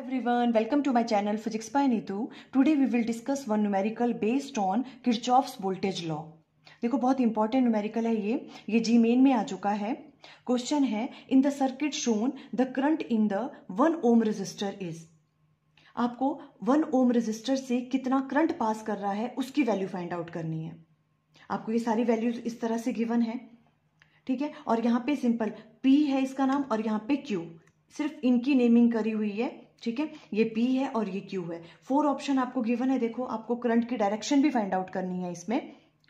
everyone welcome to my channel physics by neetu today we will discuss one numerical based on kirchhoff's voltage law देखो बहुत important numerical है ये ये जी main में आ चुका है क्वेश्चन है in the circuit shown the current in the one ohm resistor is आपको वन ओम रेजिस्टर से कितना करंट पास कर रहा है उसकी वैल्यू फाइंड आउट करनी है आपको ये सारी वैल्यूज इस तरह से गिवन है ठीक है और यहाँ पे सिंपल पी है इसका नाम और यहाँ पे क्यू सिर्फ इनकी नेमिंग करी हुई है ठीक है ये पी है और ये क्यू है फोर ऑप्शन आपको गिवन है देखो आपको करंट की डायरेक्शन भी फाइंड आउट करनी है इसमें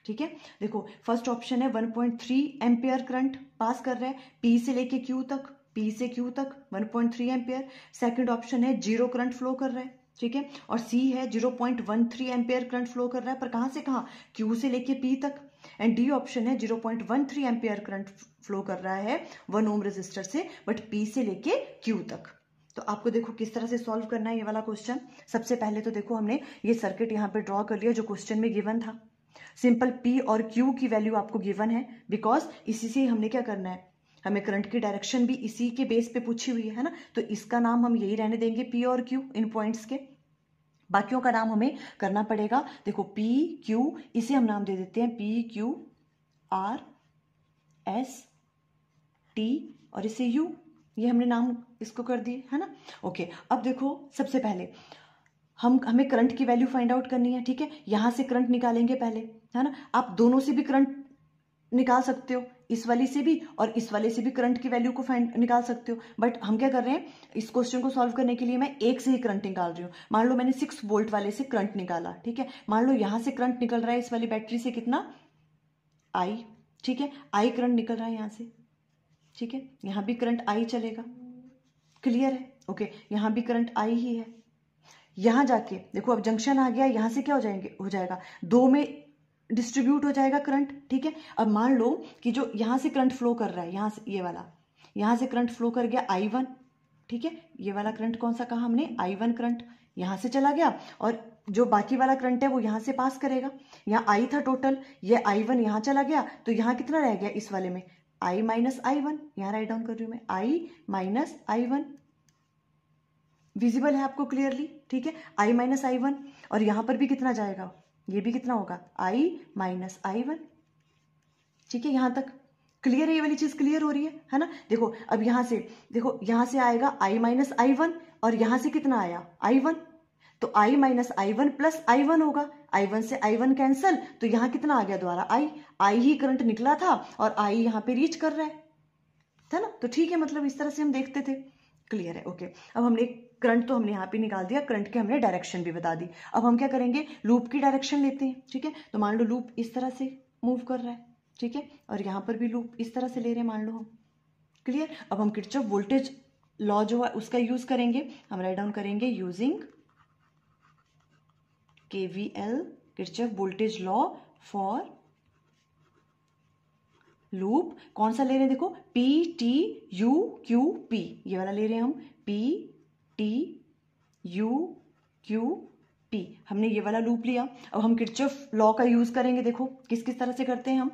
ठीक है देखो फर्स्ट ऑप्शन है 1.3 पॉइंट एम्पेयर करंट पास कर रहा है पी से लेके क्यू तक पी से क्यू तक 1.3 पॉइंट एम्पेयर सेकेंड ऑप्शन है जीरो करंट फ्लो कर रहा है ठीक है और सी है 0.13 पॉइंट एम्पेयर करंट फ्लो कर रहा है पर कहा से कहा क्यू से लेके पी तक एंड डी ऑप्शन है 0.13 पॉइंट एम्पेयर करंट फ्लो कर रहा है वन ओम रजिस्टर से बट पी से लेके क्यू तक तो आपको देखो किस तरह से सॉल्व करना है ये वाला क्वेश्चन सबसे पहले तो देखो हमने ये सर्किट यहाँ पे ड्रॉ कर लिया जो क्वेश्चन में गिवन था सिंपल पी और क्यू की वैल्यू आपको गिवन है बिकॉज इसी से हमने क्या करना है हमें करंट की डायरेक्शन भी इसी के बेस पे पूछी हुई है ना तो इसका नाम हम यही रहने देंगे पी और क्यू इन पॉइंट्स के बाकियों का नाम हमें करना पड़ेगा देखो पी क्यू इसे हम नाम दे देते हैं P Q R S T और इसे यू ये हमने नाम इसको कर दिए है ना ओके अब देखो सबसे पहले हम हमें करंट की वैल्यू फाइंड आउट करनी है ठीक है यहां से करंट निकालेंगे पहले है ना आप दोनों से भी करंट निकाल सकते हो इस वाले से भी और इस वाले से भी करंट की वैल्यू को फाइंड निकाल सकते हो बट हम क्या कर रहे हैं इस क्वेश्चन को सॉल्व करने के लिए मैं एक से ही करंट निकाल रही हूँ मान लो मैंने सिक्स वोल्ट वाले से करंट निकाला ठीक है मान लो यहां से करंट निकल रहा है इस वाली बैटरी से कितना आई ठीक है आई करंट निकल रहा है यहां से ठीक है यहां भी करंट आई चलेगा क्लियर है ओके यहां भी करंट आई ही है यहां जाके देखो अब जंक्शन आ गया यहां से क्या हो जाएंगे हो जाएगा दो में डिस्ट्रीब्यूट हो जाएगा करंट ठीक है अब मान लो कि जो यहां से करंट फ्लो कर रहा है यहां से ये वाला यहां से करंट फ्लो कर गया आई वन ठीक है ये वाला करंट कौन सा कहा हमने आई वन करंट यहां से चला गया और जो बाकी वाला करंट है वो यहां से पास करेगा यहां आई था टोटल ये आई वन यहां चला गया तो यहां कितना रह गया इस वाले में आई माइनस आई वन यहां राइट डाउन कर रही हूं मैं I minus I one visible है आपको क्लियरली ठीक है आई माइनस आई वन और यहां पर भी कितना जाएगा ये भी कितना होगा आई माइनस आई वन ठीक है यहां तक क्लियर है ये वाली चीज क्लियर हो रही है है ना देखो अब यहां से देखो यहां से आएगा आई माइनस आई वन और यहां से कितना आया आई वन तो I minus I one plus I one होगा आई वन से आई वन कैंसल तो यहां कितना आ गया दोबारा आई आई ही करंट निकला था और आई यहाँ पे रीच कर रहा है था ना तो ठीक है मतलब इस तरह से हम देखते थे क्लियर है ओके अब हमने करंट तो हमने यहाँ पे निकाल दिया करंट के हमने डायरेक्शन भी बता दी अब हम क्या करेंगे लूप की डायरेक्शन लेते हैं ठीक है तो मान लो लूप इस तरह से मूव कर रहा है ठीक है और यहां पर भी लूप इस तरह से ले रहे हैं मान लो हम क्लियर अब हम किचअप वोल्टेज लॉ जो है उसका यूज़ करेंगे हम राइट डाउन करेंगे using KVL, Kirchhoff voltage law for loop कौन सा ले रहे हैं देखो P T U Q P ये वाला ले रहे हैं हम P T U Q P हमने ये वाला लूप लिया अब हम किर्चफ लॉ का यूज करेंगे देखो किस किस तरह से करते हैं हम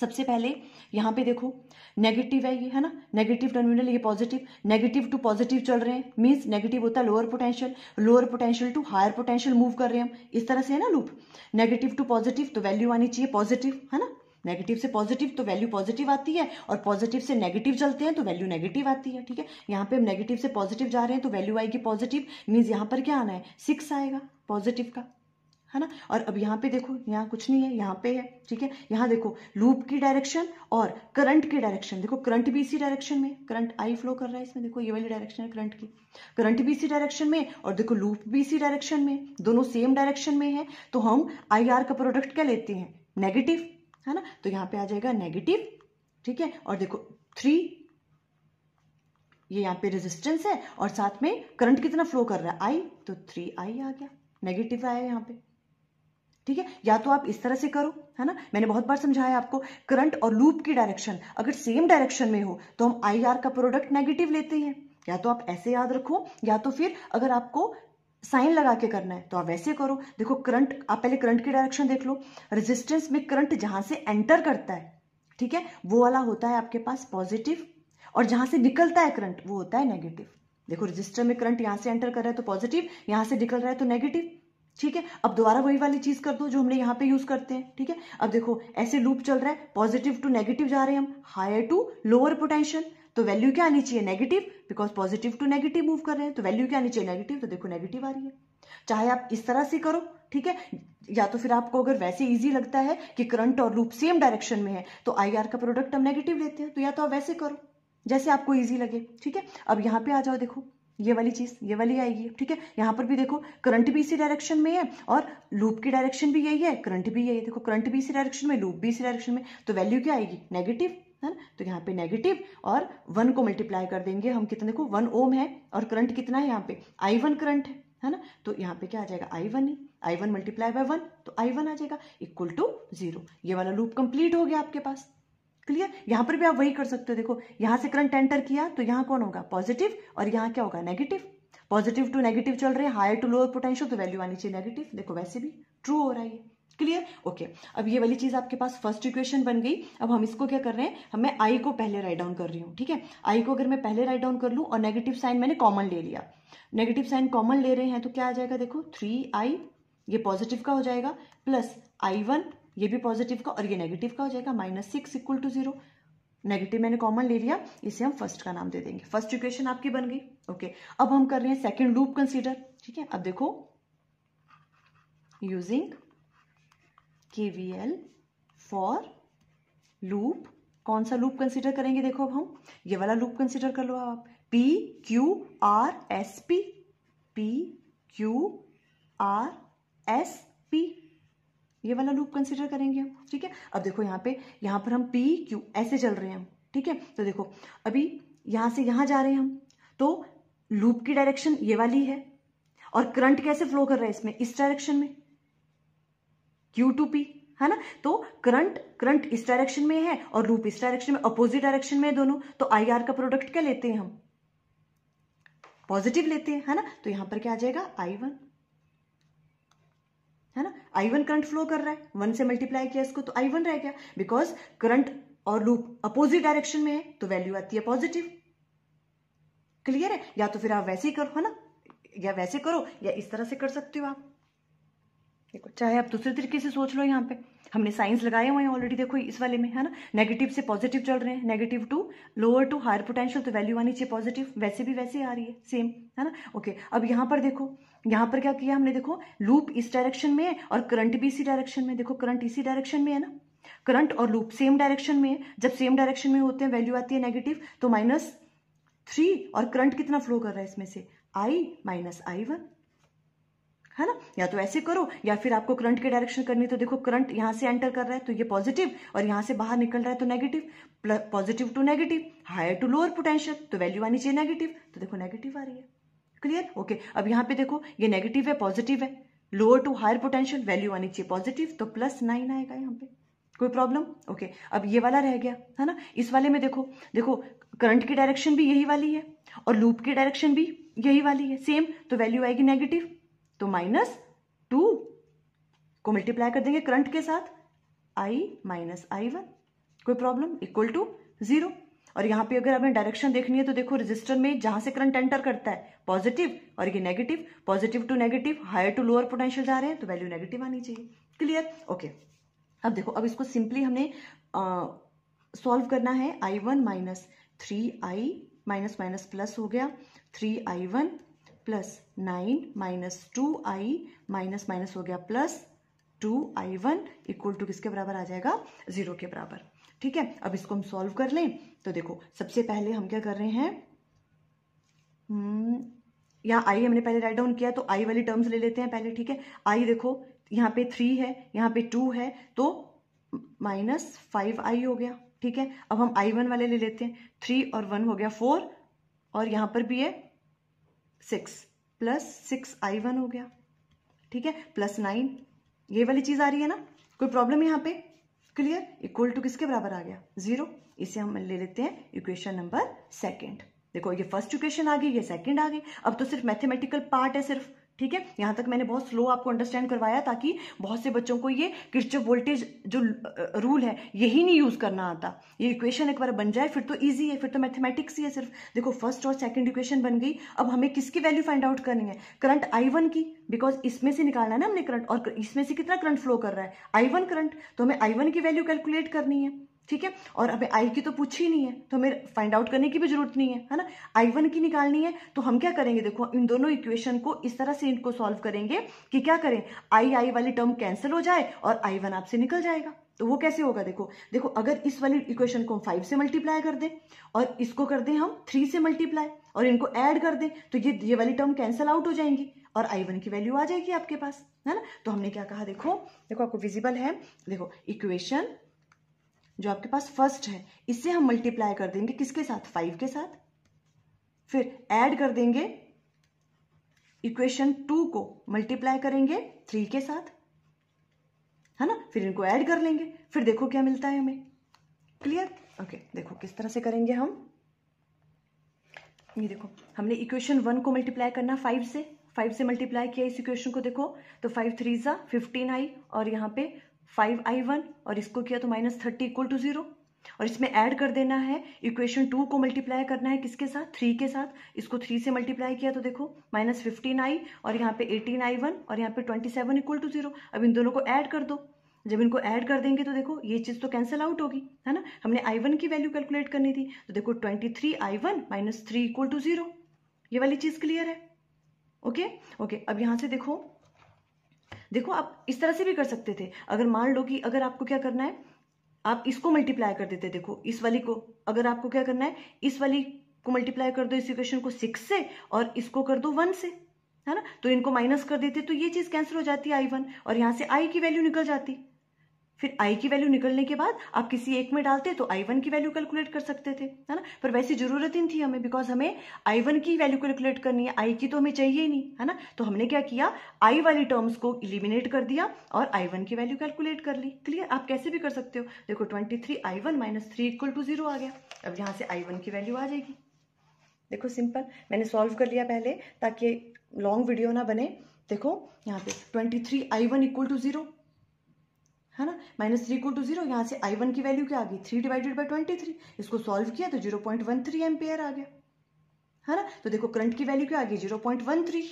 सबसे पहले यहाँ पे देखो नेगेटिव है ये है ना नेगेटिव टर्मिनल ये पॉजिटिव नेगेटिव टू पॉजिटिव चल रहे हैं मींस नेगेटिव होता है lower potential lower potential to higher potential move कर रहे हैं हम इस तरह से है ना लूप नेगेटिव टू पॉजिटिव तो वैल्यू आनी चाहिए पॉजिटिव है ना नेगेटिव से पॉजिटिव तो वैल्यू पॉजिटिव आती है और पॉजिटिव से नेगेटिव चलते हैं तो वैल्यू नेगेटिव आती है ठीक है यहाँ पे हम नेगेटिव से पॉजिटिव जा रहे हैं तो वैल्यू आएगी पॉजिटिव मीन्स यहाँ पर क्या आना है सिक्स आएगा पॉजिटिव का है ना और अब यहाँ पे देखो यहाँ कुछ नहीं है यहाँ पे है ठीक है यहाँ देखो लूप की डायरेक्शन और करंट की डायरेक्शन देखो करंट भी इसी डायरेक्शन में करंट आई फ्लो कर रहा है इसमें देखो ये वाली डायरेक्शन है करंट की करंट भी इसी डायरेक्शन में और देखो लूप भी इसी डायरेक्शन में दोनों सेम डायरेक्शन में है तो हम आई आर का प्रोडक्ट क्या लेते हैं नेगेटिव है ना तो यहाँ पे आ जाएगा नेगेटिव ठीक है और देखो थ्री ये यहाँ पे रेजिस्टेंस है और साथ में करंट कितना फ्लो कर रहा है आई तो थ्री आई आ गया नेगेटिव आया यहाँ पे ठीक है या तो आप इस तरह से करो है ना मैंने बहुत बार समझाया आपको करंट और लूप की डायरेक्शन अगर सेम डायरेक्शन में हो तो हम आई आर का प्रोडक्ट नेगेटिव लेते हैं या तो आप ऐसे याद रखो या तो फिर अगर आपको साइन लगा के करना है तो आप वैसे करो देखो करंट आप पहले करंट की डायरेक्शन देख लो रेजिस्टेंस में करंट जहां से एंटर करता है ठीक है वो वाला होता है आपके पास पॉजिटिव और जहां से निकलता है करंट वो होता है नेगेटिव देखो रजिस्टर में करंट यहां से एंटर कर रहा है तो पॉजिटिव यहां से निकल रहा है तो नेगेटिव ठीक है अब दोबारा वही वाली चीज कर दो जो हमने यहां पे यूज करते हैं ठीक है अब देखो ऐसे लूप चल रहा है पॉजिटिव टू नेगेटिव जा रहे हैं हम हायर टू लोअर पोटेंशियल तो वैल्यू क्या आनी चाहिए negative because positive to negative move कर रहे हैं तो वैल्यू क्या आनी चाहिए नेगेटिव तो देखो नेगेटिव आ रही है चाहे आप इस तरह से करो ठीक है या तो फिर आपको अगर वैसे इजी लगता है कि करंट और लूप सेम डायरेक्शन में है तो आई का प्रोडक्ट हम नेगेटिव लेते हैं तो या तो आप वैसे करो जैसे आपको ईजी लगे ठीक है अब यहां पे आ जाओ देखो ये वाली चीज़ ये वाली आएगी ठीक है यहाँ पर भी देखो करंट भी इसी डायरेक्शन में है और लूप की डायरेक्शन भी यही है करंट भी यही है देखो करंट भी इसी डायरेक्शन में लूप भी इसी डायरेक्शन में तो वैल्यू क्या आएगी नेगेटिव है ना तो यहाँ पे नेगेटिव और वन को मल्टीप्लाई कर देंगे हम कितने को वन ओम है और करंट कितना है यहाँ पे आई वन करंट है है ना तो यहाँ पे क्या आ जाएगा I one I one multiply by one तो आई वन आ जाएगा इक्वल टू जीरो ये वाला लूप कंप्लीट हो गया आपके पास क्लियर यहां पर भी आप वही कर सकते हो देखो यहां से करंट एंटर किया तो यहां कौन होगा पॉजिटिव और यहां क्या होगा नेगेटिव पॉजिटिव टू नेगेटिव चल रहे हायर टू लोअर पोटेंशियल तो वैल्यू आनी चाहिए नेगेटिव देखो वैसे भी ट्रू हो रहा है क्लियर ओके okay. अब ये वाली चीज आपके पास फर्स्ट इक्वेशन बन गई अब हम इसको क्या कर रहे हैं मैं आई को पहले राइट डाउन कर रही हूँ ठीक है आई को अगर मैं पहले राइट डाउन कर लू और नेगेटिव साइन मैंने कॉमन ले लिया नेगेटिव साइन कॉमन ले रहे हैं तो क्या आ जाएगा देखो थ्री आई ये पॉजिटिव का हो जाएगा प्लस आई वन ये भी पॉजिटिव का और ये नेगेटिव का हो जाएगा minus six equal to zero negative मैंने कॉमन ले लिया इसे हम फर्स्ट का नाम दे देंगे फर्स्ट इक्वेशन आपकी बन गई ओके okay. अब हम कर रहे हैं सेकेंड लूप कंसिडर ठीक है अब देखो यूजिंग के वी एल फॉर लूप कौन सा लूप कंसिडर करेंगे देखो अब हम ये वाला लूप कंसिडर कर लो आप P Q R S P P Q R S P ये वाला लूप कंसिडर करेंगे हम ठीक है अब देखो यहाँ पे यहाँ पर हम पी क्यू ऐसे चल रहे हैं हम ठीक है तो देखो अभी यहां से यहां जा रहे हैं हम तो लूप की डायरेक्शन ये वाली है और करंट कैसे फ्लो कर रहा है इसमें इस डायरेक्शन में क्यू टू पी है ना तो करंट करंट इस डायरेक्शन में है और लूप इस डायरेक्शन में अपोजिट डायरेक्शन में है दोनों तो आई आर का प्रोडक्ट क्या लेते हैं हम पॉजिटिव लेते हैं है ना तो यहां पर क्या आ जाएगा आई वन है ना आई वन करंट फ्लो कर रहा है वन से मल्टीप्लाई किया इसको तो आई वन रह गया बिकॉज करंट और लूप अपोजिट डायरेक्शन में है तो वैल्यू आती है पॉजिटिव क्लियर है या तो फिर आप वैसे ही करो है ना या वैसे करो या इस तरह से कर सकते हो आप देखो चाहे आप दूसरे तरीके से सोच लो यहाँ पे हमने साइंस लगाए हुए हैं ऑलरेडी देखो इस वाले में है ना नेगेटिव से पॉजिटिव चल रहे हैं negative to lower to higher potential तो वैल्यू आनी चाहिए पॉजिटिव वैसे भी वैसे आ रही है सेम है ना ओके अब यहाँ पर देखो यहां पर क्या किया हमने देखो लूप इस डायरेक्शन में है और करंट भी इसी डायरेक्शन में देखो करंट इसी डायरेक्शन में है ना करंट और लूप सेम डायरेक्शन में है जब सेम डायरेक्शन में होते हैं वैल्यू आती है नेगेटिव तो माइनस थ्री और करंट कितना फ्लो कर रहा है इसमें से आई माइनस आई वन है ना या तो ऐसे करो या फिर आपको करंट के डायरेक्शन करनी तो देखो करंट यहां से एंटर कर रहा है तो ये पॉजिटिव और यहां से बाहर निकल रहा है तो negative positive to negative higher to lower potential तो वैल्यू आनी चाहिए नेगेटिव तो देखो नेगेटिव आ रही है क्लियर ओके अब यहाँ पे देखो ये नेगेटिव है पॉजिटिव है lower to higher potential value आनी चाहिए पॉजिटिव तो प्लस नाइन आएगा यहाँ पे कोई प्रॉब्लम ओके okay. अब ये वाला रह गया है ना इस वाले में देखो देखो करंट की डायरेक्शन भी यही वाली है और लूप की डायरेक्शन भी यही वाली है सेम तो वैल्यू आएगी नेगेटिव तो माइनस टू को मल्टीप्लाई कर देंगे करंट के साथ आई माइनस आई वन कोई प्रॉब्लम इक्वल टू जीरो और यहाँ पे अगर हमें डायरेक्शन देखनी है तो देखो रजिस्टर में जहां से करंट एंटर करता है पॉजिटिव और ये negative positive to negative higher to lower potential जा रहे हैं तो वैल्यू नेगेटिव आनी चाहिए क्लियर ओके अब देखो अब इसको सिंपली हमने सॉल्व करना है I one minus three I minus minus plus हो गया three I one plus nine minus two I minus minus हो गया plus two I one equal to किसके बराबर आ जाएगा जीरो के बराबर ठीक है अब इसको हम सॉल्व कर लें तो देखो सबसे पहले हम क्या कर रहे हैं हम्म, यहाँ आई हमने पहले राइट डाउन किया तो आई वाली टर्म्स ले लेते हैं पहले ठीक है आई देखो यहाँ पे थ्री है यहाँ पे टू है तो माइनस फाइव आई हो गया ठीक है अब हम आई वन वाले ले लेते हैं थ्री और वन हो गया फोर और यहाँ पर भी है six plus six I one हो गया ठीक है प्लस नाइन ये वाली चीज़ आ रही है ना कोई प्रॉब्लम यहाँ पे क्लियर इक्वल टू किसके बराबर आ गया जीरो इसे हम ले लेते हैं इक्वेशन नंबर सेकेंड देखो ये फर्स्ट इक्वेशन आ गई ये सेकेंड आ गई अब तो सिर्फ मैथमेटिकल पार्ट है सिर्फ ठीक है यहां तक मैंने बहुत स्लो आपको अंडरस्टैंड करवाया ताकि बहुत से बच्चों को ये किर्चो वोल्टेज जो रूल है यही नहीं यूज़ करना आता ये इक्वेशन एक बार बन जाए फिर तो ईजी है फिर तो मैथमेटिक्स ही है सिर्फ देखो फर्स्ट और सेकेंड इक्वेशन बन गई अब हमें किसकी वैल्यू फाइंड आउट करनी है करंट आई वन की बिकॉज इसमें से निकालना है ना हमने करंट और इसमें से कितना करंट फ्लो कर रहा है आई वन करंट तो हमें आई वन की वैल्यू कैलकुलेट करनी है ठीक है और अब आई की तो पूछी नहीं है तो हमें फाइंड आउट करने की भी जरूरत नहीं है है ना आई वन की निकालनी है तो हम क्या करेंगे देखो इन दोनों इक्वेशन को इस तरह से इनको सॉल्व करेंगे कि क्या करें आई आई वाली टर्म कैंसिल हो जाए और आई वन आपसे निकल जाएगा तो वो कैसे होगा देखो देखो अगर इस वाली इक्वेशन को हम फाइव से मल्टीप्लाई कर दें और इसको कर दें हम थ्री से मल्टीप्लाई और इनको ऐड कर दें तो ये ये वाली टर्म कैंसिल आउट हो जाएंगी और आई वन की वैल्यू आ जाएगी आपके पास है ना तो हमने क्या कहा देखो देखो आपको विजिबल है देखो इक्वेशन जो आपके पास फर्स्ट है इससे हम मल्टीप्लाई कर देंगे किसके साथ फाइव के साथ फिर ऐड कर देंगे इक्वेशन टू को मल्टीप्लाई करेंगे थ्री के साथ है ना फिर इनको ऐड कर लेंगे फिर देखो क्या मिलता है हमें क्लियर ओके देखो किस तरह से करेंगे हम ये देखो हमने इक्वेशन वन को मल्टीप्लाई करना फाइव से फाइव से मल्टीप्लाई किया इस इक्वेशन को देखो तो फाइव थ्री ज़ा फिफ्टीन आई और यहाँ पे फाइव आई वन और इसको किया तो minus thirty equal to zero और इसमें ऐड कर देना है इक्वेशन टू को मल्टीप्लाई करना है किसके साथ थ्री के साथ इसको थ्री से मल्टीप्लाई किया तो देखो माइनस फिफ्टीन आई और यहाँ पे एटीन आई वन और यहाँ पे twenty seven equal to zero अब इन दोनों को ऐड कर दो जब इनको ऐड कर देंगे तो देखो ये चीज़ तो कैंसिल आउट होगी है ना हमने आई वन की वैल्यू कैलकुलेट करनी थी तो देखो twenty three I one minus three equal to zero ये वाली चीज़ क्लियर है ओके ओके अब यहाँ से देखो देखो आप इस तरह से भी कर सकते थे अगर मान लो कि अगर आपको क्या करना है आप इसको मल्टीप्लाई कर देते देखो इस वाली को अगर आपको क्या करना है इस वाली को मल्टीप्लाई कर दो इस इक्वेशन को सिक्स से और इसको कर दो वन से है ना तो इनको माइनस कर देते तो ये चीज कैंसिल हो जाती है आई वन और यहां से आई की वैल्यू निकल जाती फिर आई की वैल्यू निकलने के बाद आप किसी एक में डालते तो आई वन की वैल्यू कैलकुलेट कर सकते थे है ना पर वैसी जरूरत ही थी हमें बिकॉज हमें आई वन की वैल्यू कैलकुलेट करनी है आई की तो हमें चाहिए ही नहीं है ना तो हमने क्या किया आई वाली टर्म्स को इलिमिनेट कर दिया और आई वन की वैल्यू कैलकुलेट कर ली क्लियर आप कैसे भी कर सकते हो देखो twenty three I one minus three equal to zero आ गया अब यहाँ से आई वन की वैल्यू आ जाएगी देखो सिंपल मैंने सॉल्व कर लिया पहले ताकि लॉन्ग वीडियो ना बने देखो यहाँ पे twenty three I one equal to zero है ना minus three equal to zero यहाँ से आई वन की वैल्यू क्या आ गई three divided by twenty three इसको सॉल्व किया तो zero point one three ampere आ गया है ना तो देखो करंट की वैल्यू क्या आ गई zero point one three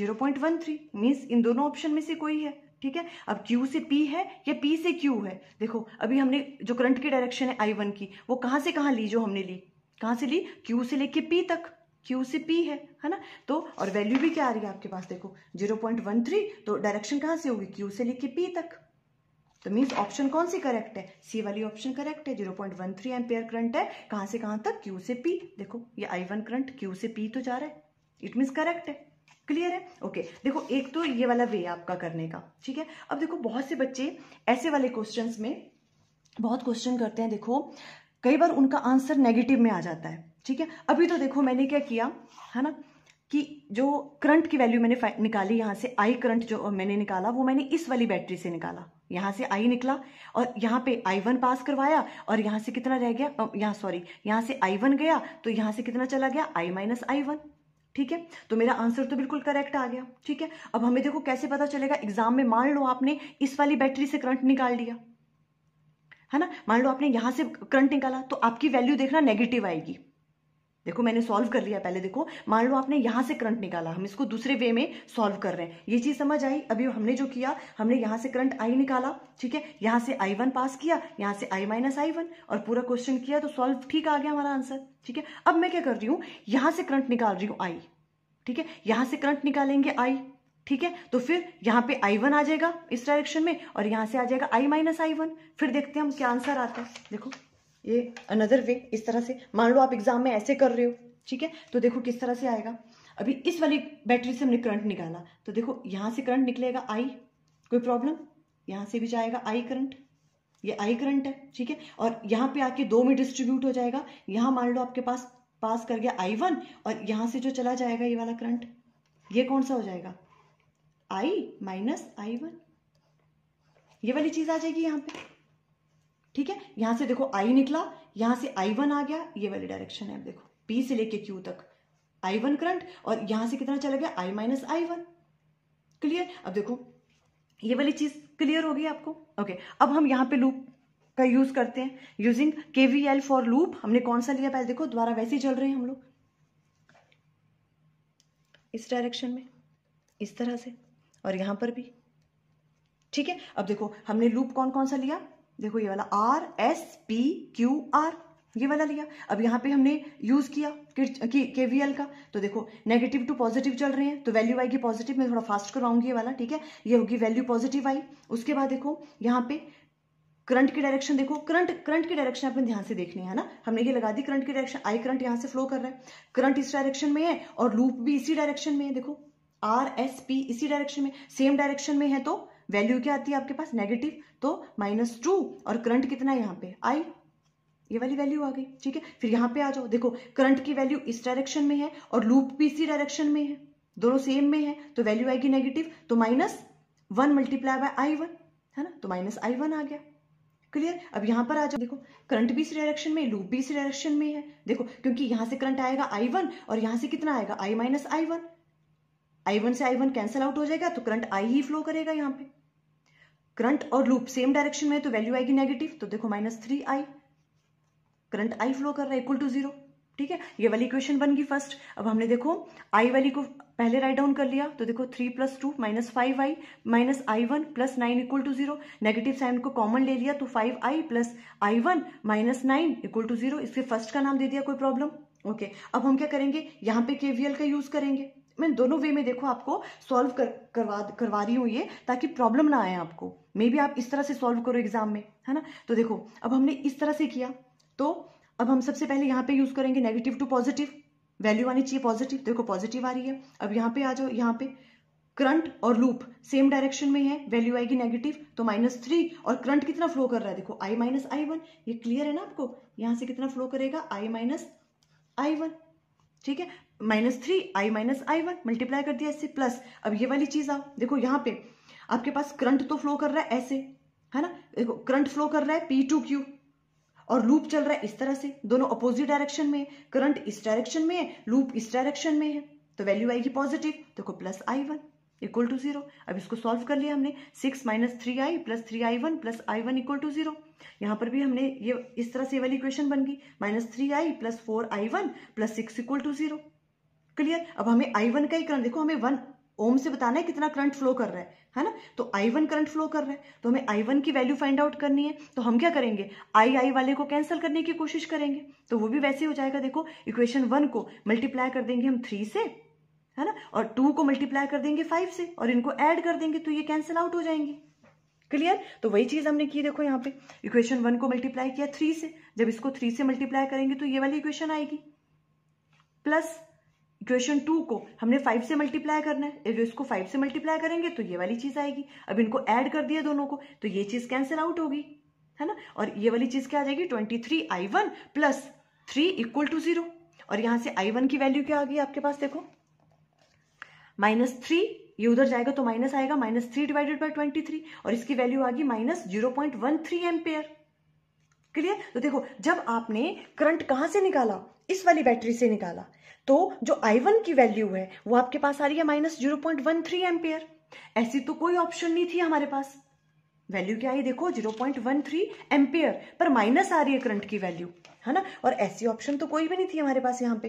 zero point one three means इन दोनों ऑप्शन में से कोई है ठीक है अब Q से P है या P से Q है देखो अभी हमने जो करंट की डायरेक्शन है I1 की वो कहाँ से कहाँ ली जो हमने ली कहाँ से ली Q से लेके P तक Q से P है है ना तो और वैल्यू भी क्या आ रही है आपके पास देखो 0.13 तो डायरेक्शन कहाँ से होगी Q से लेके P तक तो मीन्स ऑप्शन कौन सी करेक्ट है सी वाली ऑप्शन करेक्ट है zero point one three current है कहां से कहां तक क्यू से पी देखो ये आई वन करंट क्यू से पी तो जा रहा है इट मीन्स करेक्ट है क्लियर है ओके okay. देखो एक तो ये वाला वे आपका करने का ठीक है अब देखो बहुत से बच्चे ऐसे वाले क्वेश्चन में बहुत क्वेश्चन करते हैं देखो कई बार उनका आंसर नेगेटिव में आ जाता है ठीक है अभी तो देखो मैंने क्या किया है ना कि जो करंट की वैल्यू मैंने निकाली यहाँ से आई करंट जो मैंने निकाला वो मैंने इस वाली बैटरी से निकाला यहाँ से आई निकला और यहाँ पे आई वन पास करवाया और यहाँ से कितना रह गया यहाँ सॉरी यहाँ से आई वन गया तो यहाँ से कितना चला गया आई माइनस आई वन ठीक है तो मेरा आंसर तो बिल्कुल करेक्ट आ गया ठीक है अब हमें देखो कैसे पता चलेगा एग्जाम में मान लो आपने इस वाली बैटरी से करंट निकाल लिया है ना मान लो आपने यहाँ से करंट निकाला तो आपकी वैल्यू देखना नेगेटिव आएगी देखो मैंने सॉल्व कर लिया पहले देखो मान लो आपने यहां से करंट निकाला हम इसको दूसरे वे में सॉल्व कर रहे हैं ये चीज समझ आई अभी हमने जो किया हमने यहां से करंट आई निकाला ठीक है यहां से आई वन पास किया यहाँ से आई माइनस आई वन और पूरा क्वेश्चन किया तो सॉल्व ठीक आ गया हमारा आंसर ठीक है अब मैं क्या कर रही हूँ यहां से करंट निकाल रही हूँ आई ठीक है यहां से करंट निकालेंगे आई ठीक है तो फिर यहाँ पे आई वन आ जाएगा इस डायरेक्शन में और यहाँ से आ जाएगा आई माइनस आई वन फिर देखते हैं हम क्या आंसर आता है देखो ये अनदर वे इस तरह से मान लो आप एग्जाम में ऐसे कर रहे हो ठीक है तो देखो किस तरह से आएगा अभी इस वाली बैटरी से हमने करंट निकाला तो देखो यहाँ से करंट निकलेगा आई कोई प्रॉब्लम यहाँ से भी जाएगा आई करंट ये आई करंट है ठीक है और यहाँ पे आके दो में डिस्ट्रीब्यूट हो जाएगा यहाँ मान लो आपके पास पास कर गया आई वन और यहाँ से जो चला जाएगा ये वाला करंट ये कौन सा हो जाएगा आई माइनस आई वन ये वाली चीज़ आ जाएगी यहाँ पे ठीक है यहां से देखो आई निकला यहां से आई वन आ गया ये वाली डायरेक्शन है देखो पी से लेके क्यू तक आई वन करंट और यहां से कितना चला गया I minus I one clear अब देखो ये वाली चीज क्लियर हो गई आपको ओके अब हम यहां पे लूप का यूज करते हैं यूजिंग केवीएल फॉर लूप हमने कौन सा लिया पहले देखो दोबारा वैसे ही चल रहे हैं हम लोग इस डायरेक्शन में इस तरह से और यहां पर भी ठीक है अब देखो हमने लूप कौन कौन सा लिया देखो ये वाला R S P Q R ये वाला लिया अब यहाँ पे हमने यूज किया के वी एल का तो देखो नेगेटिव टू पॉजिटिव चल रहे हैं तो वैल्यू आएगी पॉजिटिव मैं थोड़ा फास्ट करवाऊंगी ये वाला ठीक है ये होगी वैल्यू पॉजिटिव आई उसके बाद देखो यहाँ पे करंट की डायरेक्शन देखो करंट करंट की डायरेक्शन अपने ध्यान से देखनी है ना हमने ये लगा दी करंट की डायरेक्शन आई करंट यहाँ से फ्लो कर रहा है करंट इस डायरेक्शन में है और लूप भी इसी डायरेक्शन में है देखो आर एस पी इसी डायरेक्शन में सेम डायरेक्शन में है तो वैल्यू क्या आती है आपके पास नेगेटिव तो माइनस टू और करंट कितना है यहाँ पे आई ये वाली वैल्यू आ गई ठीक है फिर यहाँ पे आ जाओ देखो करंट की वैल्यू इस डायरेक्शन में है और लूप भी इसी डायरेक्शन में है दोनों सेम में है तो वैल्यू आएगी नेगेटिव तो minus one multiply by I one है ना तो माइनस आई वन आ गया क्लियर अब यहाँ पर आ जाओ देखो करंट भी इस डायरेक्शन में लूप भी इस डायरेक्शन में है देखो क्योंकि यहाँ से करंट आएगा आई वन और यहाँ से कितना आएगा I minus I one I one से आई वन कैंसिल आउट हो जाएगा तो करंट आई ही फ्लो करेगा यहां पे करंट और लूप सेम डायरेक्शन में तो वैल्यू आएगी नेगेटिव तो देखो minus three I current I flow कर रहा है इक्वल टू जीरो ठीक है ये वाली इक्वेशन बन गई फर्स्ट अब हमने देखो आई वाली को पहले राइट डाउन कर लिया तो देखो three plus two minus five I minus I one plus nine equal to zero negative sign को कॉमन ले लिया तो five I plus I one minus nine equal to zero इसके फर्स्ट का नाम दे दिया कोई प्रॉब्लम ओके अब हम क्या करेंगे यहाँ पे केवीएल का यूज करेंगे मैं दोनों वे में देखो आपको सॉल्व कर करवा करवा रही हूँ ये ताकि प्रॉब्लम ना आए आपको मे बी आप इस तरह से सॉल्व करो एग्जाम में है ना तो देखो अब हमने इस तरह से किया तो अब हम सबसे पहले यहाँ पे यूज करेंगे नेगेटिव टू पॉजिटिव वैल्यू आनी चाहिए पॉजिटिव देखो पॉजिटिव आ रही है अब यहाँ पे आ जाओ यहाँ पे करंट और लूप सेम डायरेक्शन में है वैल्यू आएगी नेगेटिव तो माइनस थ्री और करंट कितना फ्लो कर रहा है देखो आई माइनस आई वन ये क्लियर है ना आपको यहाँ से कितना फ्लो करेगा आई माइनस आई वन ठीक है minus three I minus I one multiply कर दिया इससे प्लस अब ये वाली चीज आओ देखो यहाँ पे आपके पास करंट तो फ्लो कर रहा है ऐसे है ना देखो करंट फ्लो कर रहा है पी टू क्यू और लूप चल रहा है इस तरह से दोनों अपोजिट डायरेक्शन में है करंट इस डायरेक्शन में है लूप इस डायरेक्शन में है तो वैल्यू आएगी पॉजिटिव देखो plus I one equal to zero अब इसको सॉल्व कर लिया हमने six minus three I plus three I one plus I one equal to zero यहाँ पर भी हमने ये इस तरह से वाली इक्वेशन बन गई minus three I plus four I one plus six equal to zero clear अब हमें आई वन का ही करंट देखो हमें वन ओम से बताना है कितना करंट फ्लो कर रहा है है ना तो आई वन करंट फ्लो कर रहा है तो हमें आई वन की वैल्यू फाइंड आउट करनी है तो हम क्या करेंगे आई आई वाले को कैंसिल करने की कोशिश करेंगे तो वो भी वैसे हो जाएगा देखो इक्वेशन वन को मल्टीप्लाई कर देंगे हम थ्री से है ना और टू को मल्टीप्लाई कर देंगे फाइव से और इनको ऐड कर देंगे तो ये कैंसिल आउट हो जाएंगे क्लियर तो वही चीज हमने की देखो यहाँ पे इक्वेशन वन को मल्टीप्लाई किया थ्री से जब इसको थ्री से मल्टीप्लाई करेंगे तो ये वाली इक्वेशन आएगी प्लस इक्वेशन टू को हमने फाइव से मल्टीप्लाई करना है जो इसको फाइव से मल्टीप्लाई करेंगे तो ये वाली चीज आएगी अब इनको ऐड कर दिया दोनों को तो ये चीज कैंसिल आउट होगी है ना और ये वाली चीज क्या आ जाएगी twenty three I one plus three equal to zero और यहां से आई वन की वैल्यू क्या आ गई आपके पास देखो माइनस थ्री ये उधर जाएगा तो माइनस आएगा minus three divided by twenty three और इसकी वैल्यू आ गई minus zero point one three ampere clear तो देखो जब आपने करंट कहाँ से निकाला इस वाली बैटरी से निकाला तो जो आई वन की वैल्यू है वो आपके पास आ रही है minus zero point one three ampere ऐसी तो कोई ऑप्शन नहीं थी हमारे पास वैल्यू क्या आई देखो zero point one three ampere पर माइनस आ रही है करंट की वैल्यू है ना और ऐसी ऑप्शन तो कोई भी नहीं थी हमारे पास यहाँ पे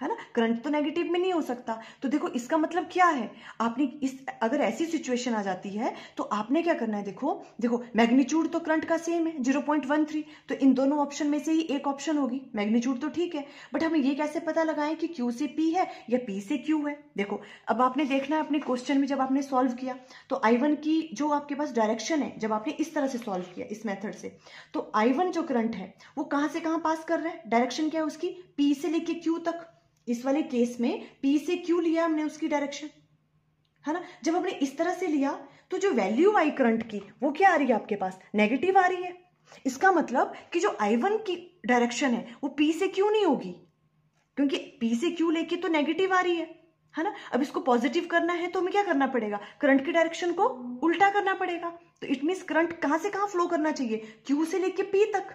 है ना करंट तो नेगेटिव में नहीं हो सकता तो देखो इसका मतलब क्या है आपने इस अगर ऐसी सिचुएशन आ जाती है तो आपने क्या करना है देखो देखो मैग्नीट्यूड तो करंट का सेम है जीरो पॉइंट वन थ्री तो इन दोनों ऑप्शन में से ही एक ऑप्शन होगी मैग्नीट्यूड तो ठीक है बट हमें ये कैसे पता लगाएं कि क्यू से पी है या पी से क्यू है देखो अब आपने देखना है अपने क्वेश्चन में जब आपने सॉल्व किया तो आई वन की जो आपके पास डायरेक्शन है जब आपने इस तरह से सॉल्व किया इस मेथड से तो आई वन जो करंट है वो कहां से कहां पास कर रहे हैं डायरेक्शन क्या है उसकी पी से लेके क्यू तक इस वाले केस में पी से क्यू लिया हमने उसकी डायरेक्शन है ना जब हमने इस तरह से लिया तो जो वैल्यू आई करंट की वो क्या आ रही है आपके पास नेगेटिव आ रही है इसका मतलब कि जो I1 की डायरेक्शन है वो पी से Q नहीं होगी क्योंकि पी से क्यू लेके तो नेगेटिव आ रही है है ना अब इसको पॉजिटिव करना है तो हमें क्या करना पड़ेगा करंट की डायरेक्शन को उल्टा करना पड़ेगा तो इट मीन्स करंट कहां से कहां फ्लो करना चाहिए क्यू से लेके पी तक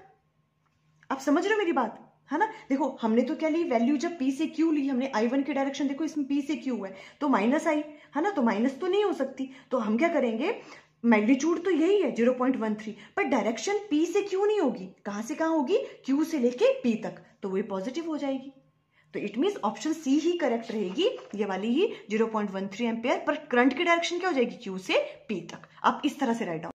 आप समझ रहे हो मेरी बात है ना देखो हमने तो क्या ली वैल्यू जब पी से क्यू ली हमने आई वन की डायरेक्शन देखो इसमें पी से क्यू है तो माइनस आई है ना तो माइनस तो नहीं हो सकती तो हम क्या करेंगे मैग्नीट्यूड तो यही है 0.13 पर डायरेक्शन पी से क्यू नहीं होगी कहाँ से कहाँ होगी क्यू से लेके पी तक तो वही पॉजिटिव हो जाएगी तो इट मीन्स ऑप्शन सी ही करेक्ट रहेगी ये वाली ही 0.13 पॉइंट एम्पेयर पर करंट की डायरेक्शन क्या हो जाएगी क्यू से पी तक आप इस तरह से राइट